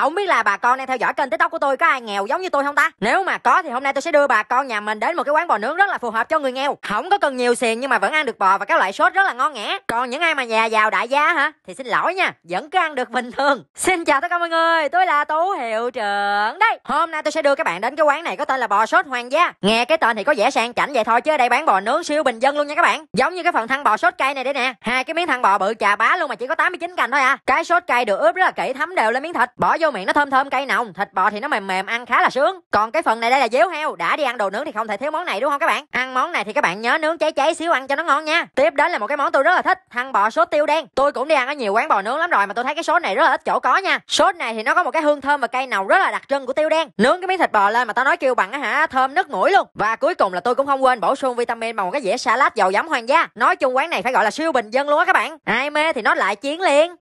không biết là bà con đang theo dõi kênh tiktok của tôi có ai nghèo giống như tôi không ta nếu mà có thì hôm nay tôi sẽ đưa bà con nhà mình đến một cái quán bò nướng rất là phù hợp cho người nghèo không có cần nhiều xiền nhưng mà vẫn ăn được bò và các loại sốt rất là ngon nghẻ còn những ai mà nhà giàu đại gia hả thì xin lỗi nha vẫn cứ ăn được bình thường xin chào tất cả mọi người tôi là tú hiệu trưởng đây hôm nay tôi sẽ đưa các bạn đến cái quán này có tên là bò sốt hoàng gia nghe cái tên thì có vẻ sang chảnh vậy thôi chứ ở đây bán bò nướng siêu bình dân luôn nha các bạn giống như cái phần thăn bò sốt cây này đây nè hai cái miếng thăn bò bự chà bá luôn mà chỉ có 89 cành thôi à cái sốt cây được ướp rất là kỹ thấm đều lên miếng thịt bỏ vô vô miệng nó thơm thơm cay nồng thịt bò thì nó mềm mềm ăn khá là sướng còn cái phần này đây là dếu heo đã đi ăn đồ nướng thì không thể thiếu món này đúng không các bạn ăn món này thì các bạn nhớ nướng cháy cháy xíu ăn cho nó ngon nha tiếp đến là một cái món tôi rất là thích thăn bò sốt tiêu đen tôi cũng đi ăn ở nhiều quán bò nướng lắm rồi mà tôi thấy cái sốt này rất là ít chỗ có nha sốt này thì nó có một cái hương thơm và cay nồng rất là đặc trưng của tiêu đen nướng cái miếng thịt bò lên mà tao nói kêu bằng á hả thơm nứt mũi luôn và cuối cùng là tôi cũng không quên bổ sung vitamin bằng một cái dĩa salad dầu giấm hoàng gia nói chung quán này phải gọi là siêu bình dân luôn á các bạn ai mê thì nó lại chiến liền